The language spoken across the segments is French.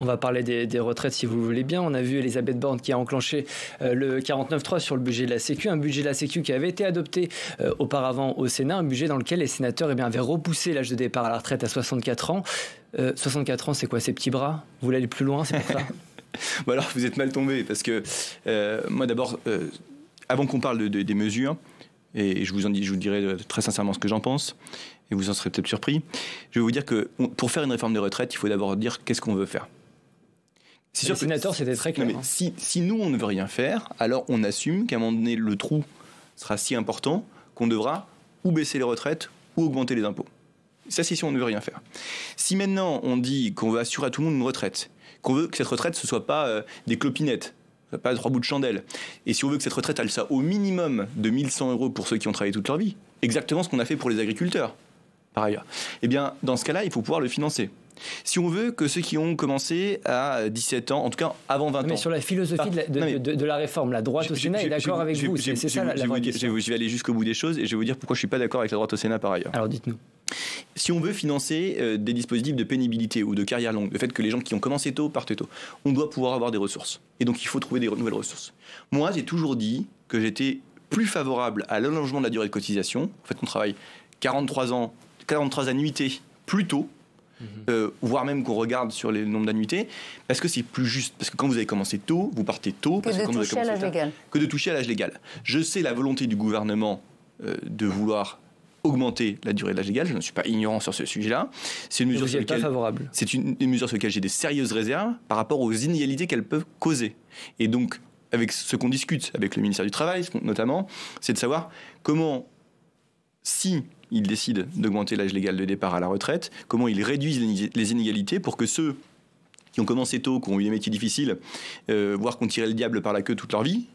On va parler des, retraites si vous voulez bien. On a vu Elisabeth Borne qui a enclenché euh, le le 3 sur le budget de la Sécu, un budget de la Sécu qui avait été adopté euh, auparavant au Sénat, un budget dans lequel les sénateurs eh avaient repoussé l'âge de départ à la retraite à 64 ans. 64 euh, ans, c'est quoi ces petits bras Vous voulez aller plus loin, c'est pour ça bon Alors, vous êtes mal tombé, parce que moi d'abord, avant qu'on parle des mesures, et je vous en dis, je vous dirai très sincèrement ce que j'en pense, et vous en serez peut-être surpris, je vais vous dire que pour faire une réforme des retraites, il faut d'abord dire qu'est-ce qu'on veut faire. C'est sûr que c'était très clair. Hein. si, nous, on ne veut rien faire, alors on assume qu'à un moment donné, le trou sera si important qu'on devra ou baisser les retraites ou augmenter les impôts. Ça, c'est si on ne veut rien faire. Si maintenant, on dit qu'on veut assurer à tout le monde une retraite, qu'on veut que cette retraite, ce ne soit pas euh, des clopinettes, pas trois bouts de chandelle. Et si on veut que cette retraite elle ça au minimum de 1100 euros pour ceux qui ont travaillé toute leur vie, exactement ce qu'on a fait pour les agriculteurs, par ailleurs, eh bien, dans ce cas-là, il faut pouvoir le financer. Si on veut que ceux qui ont commencé à 17 ans, en tout cas avant 20 ans. Mais sur la philosophie de, la, ah, réforme, la droite au Sénat est d'accord avec vous. C'est ça la, Je vais aller jusqu'au bout des choses et je vais vous dire pourquoi je suis pas d'accord avec la droite au Sénat par ailleurs. Alors dites-nous. Si on veut financer euh, des dispositifs de pénibilité ou de carrière longue, le fait que les gens qui ont commencé tôt partent tôt, on doit pouvoir avoir des ressources. Et donc il faut trouver des nouvelles ressources. Moi, j'ai toujours dit que j'étais plus favorable à l'allongement de la durée de cotisation. En fait, on travaille 43 ans, 43 annuités plus tôt euh, voire même qu'on regarde sur les nombres d'annuités, parce que c'est plus juste. Parce que quand vous avez commencé tôt, vous partez tôt. Parce que, de toucher à l'âge légal. Que de toucher à l'âge légal. Je sais la volonté du gouvernement euh, de vouloir augmenter la durée de l'âge légal. Je ne suis pas ignorant sur ce sujet-là. C'est une mesure favorable. C'est une, une mesure sur laquelle j'ai des sérieuses réserves par rapport aux inégalités qu'elles peuvent causer. Et donc, avec ce qu'on discute avec le ministère du Travail, notamment, c'est de savoir comment, si ils décident d'augmenter l'âge légal de départ à la retraite, comment ils réduisent les inégalités pour que ceux qui ont commencé tôt, qui ont eu des métiers difficiles, euh, voire qu'on tiré le diable par la queue toute leur vie,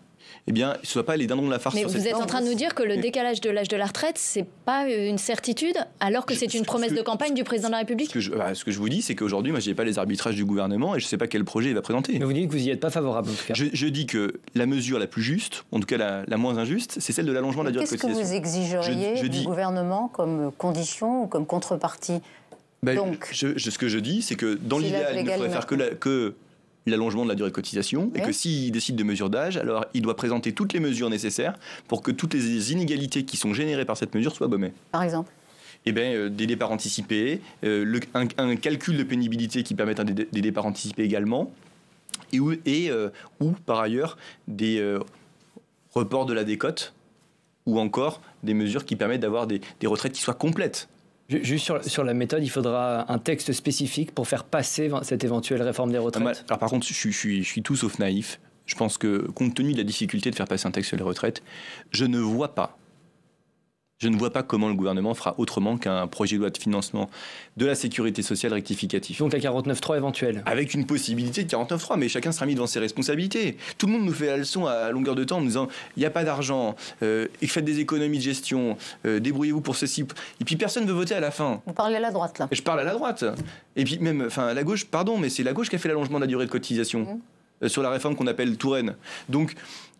eh bien, ce ne soit pas les dindons de la farce. Mais vous êtes en train de nous dire que le décalage de l'âge de la retraite, c'est pas une certitude, alors que c'est une promesse de campagne du président de la République. Bah, ce que je, vous dis, c'est qu'aujourd'hui, moi, j'ai pas les arbitrages du gouvernement et je ne sais pas quel projet il va présenter. Mais vous dites que vous n'y êtes pas favorable. Je, dis que la mesure la plus juste, en tout cas la, la moins injuste, c'est celle de l'allongement de la durée de cotisation. Qu'est-ce que vous exigeriez du gouvernement comme condition ou comme contrepartie ben, Donc, ce que je dis, c'est que dans l'idéal, il ne faudrait faire que, que l'allongement de la durée de cotisation et que s'il décide de mesure d'âge, alors il doit présenter toutes les mesures nécessaires pour que toutes les inégalités qui sont générées par cette mesure soient baumées Par exemple eh ben, euh, des départs anticipés, euh, un, calcul de pénibilité qui permette des, départs anticipés également, et, euh, ou, et, par ailleurs des reports de la décote, ou encore des mesures qui permettent d'avoir des retraites qui soient complètes. Juste sur, sur, la méthode, il faudra un texte spécifique pour faire passer cette éventuelle réforme des retraites. Ah bah, par contre, je, je suis tout sauf naïf. Je pense que compte tenu de la difficulté de faire passer un texte sur les retraites, je ne vois pas je ne vois pas comment le gouvernement fera autrement qu'un projet de loi de financement de la sécurité sociale rectificatif. Donc un 49.3 éventuel. Avec une possibilité de 49.3, mais chacun sera mis devant ses responsabilités. Tout le monde nous fait la leçon à longueur de temps en nous disant il n'y a pas d'argent, euh, faites des économies de gestion, euh, débrouillez-vous pour ceci. Et puis personne ne veut voter à la fin. Vous parlez à la droite là. Je parle à la droite. Et puis même, enfin, la gauche, pardon, mais c'est la gauche qui a fait l'allongement de la durée de cotisation. Mmh. Euh, sur la réforme qu'on appelle Touraine. Donc,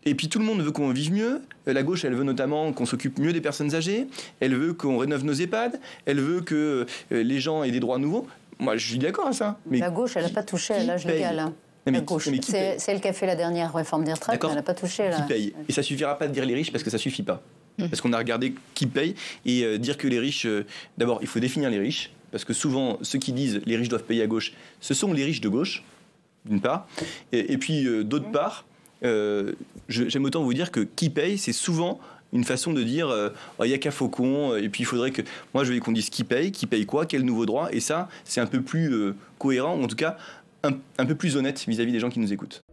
et puis tout le monde veut qu'on vive mieux. Euh, la gauche, elle veut notamment qu'on s'occupe mieux des personnes âgées. Elle veut qu'on rénove nos EHPAD. Elle veut que euh, les gens aient des droits nouveaux. Moi, je suis d'accord à ça. Mais la gauche, elle n'a pas touché à l'âge légal. Hein. C'est elle qui a fait la dernière réforme des retraites, elle n'a pas touché. Là. Qui paye Et ça suffira pas de dire les riches parce que ça ne suffit pas. Mmh. Parce qu'on a regardé qui paye et dire que les riches. D'abord, il faut définir les riches parce que souvent, ceux qui disent les riches doivent payer à gauche, ce sont les riches de gauche d'une part, et, puis euh, d'autre part, euh, j'aime autant vous dire que qui paye, c'est souvent une façon de dire euh, oh, il n'y a qu'à Faucon, et puis il faudrait que. Moi, je veux qu'on dise qui paye, qui paye quoi, quel nouveau droit, et ça, c'est un peu plus cohérent, ou en tout cas, un, peu plus honnête vis à -vis des gens qui nous écoutent.